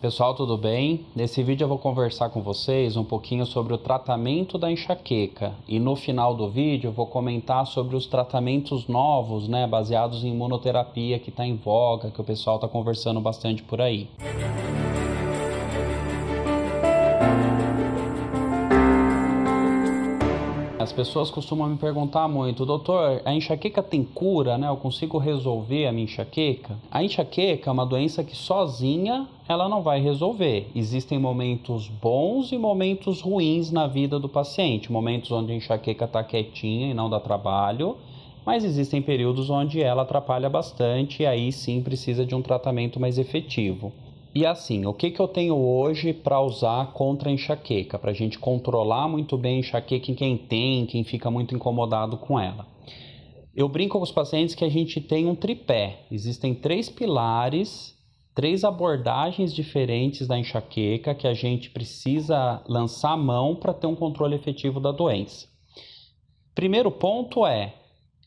Pessoal, tudo bem? Nesse vídeo eu vou conversar com vocês um pouquinho sobre o tratamento da enxaqueca e no final do vídeo eu vou comentar sobre os tratamentos novos, né, baseados em imunoterapia que está em voga, que o pessoal está conversando bastante por aí. As pessoas costumam me perguntar muito, doutor, a enxaqueca tem cura, né? Eu consigo resolver a minha enxaqueca? A enxaqueca é uma doença que sozinha ela não vai resolver. Existem momentos bons e momentos ruins na vida do paciente, momentos onde a enxaqueca está quietinha e não dá trabalho, mas existem períodos onde ela atrapalha bastante e aí sim precisa de um tratamento mais efetivo. E assim, o que, que eu tenho hoje para usar contra a enxaqueca, para a gente controlar muito bem a enxaqueca em quem tem, quem fica muito incomodado com ela? Eu brinco com os pacientes que a gente tem um tripé. Existem três pilares, três abordagens diferentes da enxaqueca que a gente precisa lançar mão para ter um controle efetivo da doença. Primeiro ponto é: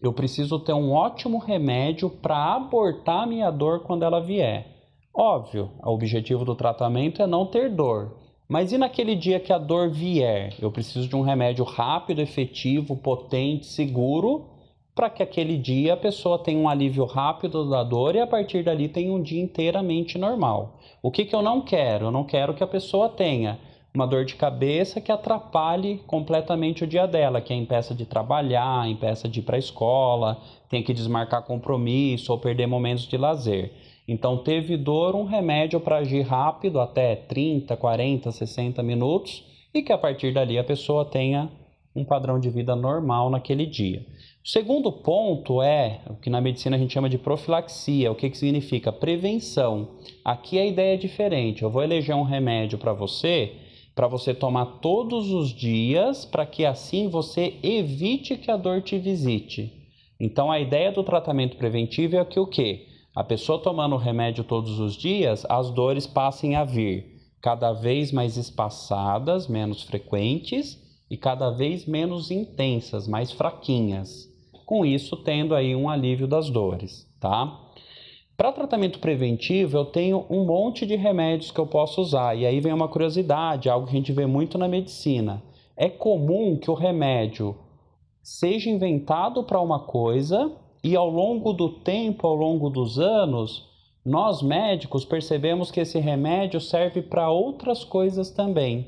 eu preciso ter um ótimo remédio para abortar minha dor quando ela vier. Óbvio, o objetivo do tratamento é não ter dor. Mas e naquele dia que a dor vier? Eu preciso de um remédio rápido, efetivo, potente, seguro, para que aquele dia a pessoa tenha um alívio rápido da dor e a partir dali tenha um dia inteiramente normal. O que, que eu não quero? Eu não quero que a pessoa tenha uma dor de cabeça que atrapalhe completamente o dia dela, que a impeça de trabalhar, impeça de ir para a escola, tenha que desmarcar compromisso ou perder momentos de lazer. Então, teve dor, um remédio para agir rápido, até 30, 40, 60 minutos, e que a partir dali a pessoa tenha um padrão de vida normal naquele dia. O segundo ponto é o que na medicina a gente chama de profilaxia, o que, que significa prevenção. Aqui a ideia é diferente. Eu vou eleger um remédio para você, para você tomar todos os dias, para que assim você evite que a dor te visite. Então a ideia do tratamento preventivo é que o quê? a pessoa tomando o remédio todos os dias, as dores passem a vir cada vez mais espaçadas, menos frequentes e cada vez menos intensas, mais fraquinhas. Com isso, tendo aí um alívio das dores, tá? Para tratamento preventivo, eu tenho um monte de remédios que eu posso usar. E aí vem uma curiosidade, algo que a gente vê muito na medicina. É comum que o remédio seja inventado para uma coisa e ao longo do tempo, ao longo dos anos, nós médicos percebemos que esse remédio serve para outras coisas também.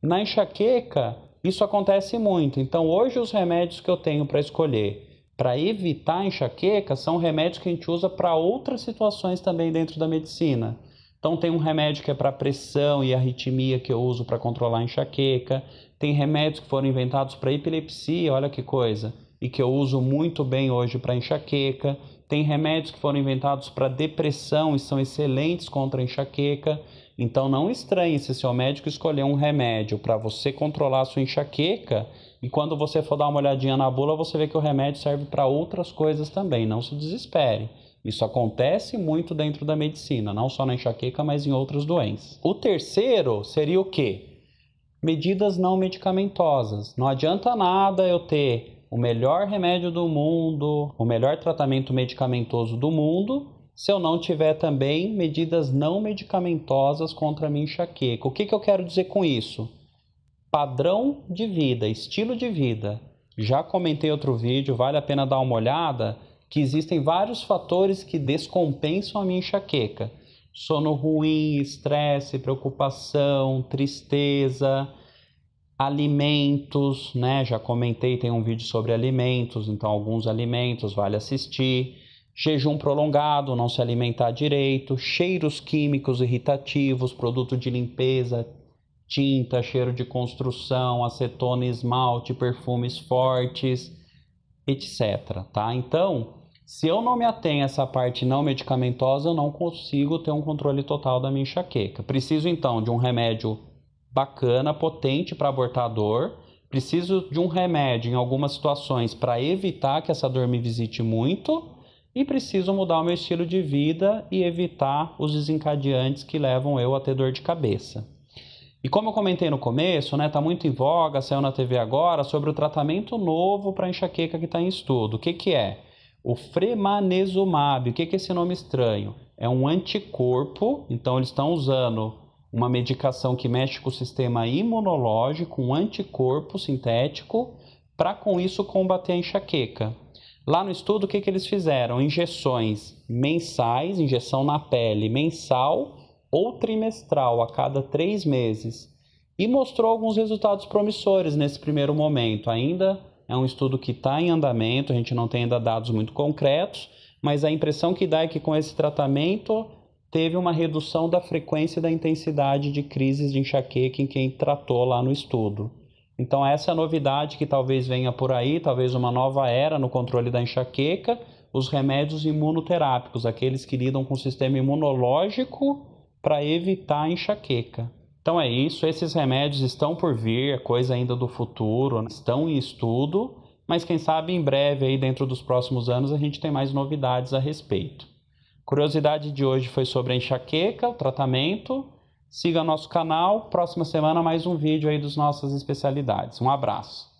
Na enxaqueca, isso acontece muito. Então, hoje, os remédios que eu tenho para escolher para evitar a enxaqueca são remédios que a gente usa para outras situações também dentro da medicina. Então, tem um remédio que é para pressão e arritmia que eu uso para controlar a enxaqueca, tem remédios que foram inventados para epilepsia, olha que coisa e que eu uso muito bem hoje para enxaqueca. Tem remédios que foram inventados para depressão e são excelentes contra enxaqueca. Então não estranhe se seu médico escolher um remédio para você controlar a sua enxaqueca e quando você for dar uma olhadinha na bula, você vê que o remédio serve para outras coisas também. Não se desespere. Isso acontece muito dentro da medicina, não só na enxaqueca, mas em outras doenças. O terceiro seria o quê? Medidas não medicamentosas. Não adianta nada eu ter o melhor remédio do mundo, o melhor tratamento medicamentoso do mundo, se eu não tiver também medidas não medicamentosas contra a minha enxaqueca. O que, que eu quero dizer com isso? Padrão de vida, estilo de vida. Já comentei outro vídeo, vale a pena dar uma olhada, que existem vários fatores que descompensam a minha enxaqueca. Sono ruim, estresse, preocupação, tristeza, Alimentos, né? Já comentei, tem um vídeo sobre alimentos, então alguns alimentos vale assistir. Jejum prolongado, não se alimentar direito, cheiros químicos irritativos, produto de limpeza, tinta, cheiro de construção, acetona, esmalte, perfumes fortes, etc. Tá? Então, se eu não me atenho a essa parte não medicamentosa, eu não consigo ter um controle total da minha enxaqueca. Preciso então de um remédio bacana, potente para abortar dor. Preciso de um remédio em algumas situações para evitar que essa dor me visite muito e preciso mudar o meu estilo de vida e evitar os desencadeantes que levam eu a ter dor de cabeça. E como eu comentei no começo, né, tá muito em voga, saiu na TV agora, sobre o tratamento novo para enxaqueca que está em estudo. O que, que é? O fremanezumab. O que, que é esse nome estranho? É um anticorpo, então eles estão usando uma medicação que mexe com o sistema imunológico, um anticorpo sintético, para com isso combater a enxaqueca. Lá no estudo, o que, que eles fizeram? Injeções mensais, injeção na pele mensal ou trimestral, a cada três meses. E mostrou alguns resultados promissores nesse primeiro momento. Ainda é um estudo que está em andamento, a gente não tem ainda dados muito concretos, mas a impressão que dá é que com esse tratamento teve uma redução da frequência e da intensidade de crises de enxaqueca em quem tratou lá no estudo. Então, essa é a novidade que talvez venha por aí, talvez uma nova era no controle da enxaqueca, os remédios imunoterápicos, aqueles que lidam com o sistema imunológico para evitar a enxaqueca. Então é isso, esses remédios estão por vir, é coisa ainda do futuro, né? estão em estudo, mas quem sabe em breve aí dentro dos próximos anos a gente tem mais novidades a respeito. Curiosidade de hoje foi sobre a enxaqueca, o tratamento. Siga nosso canal. Próxima semana mais um vídeo aí dos nossas especialidades. Um abraço.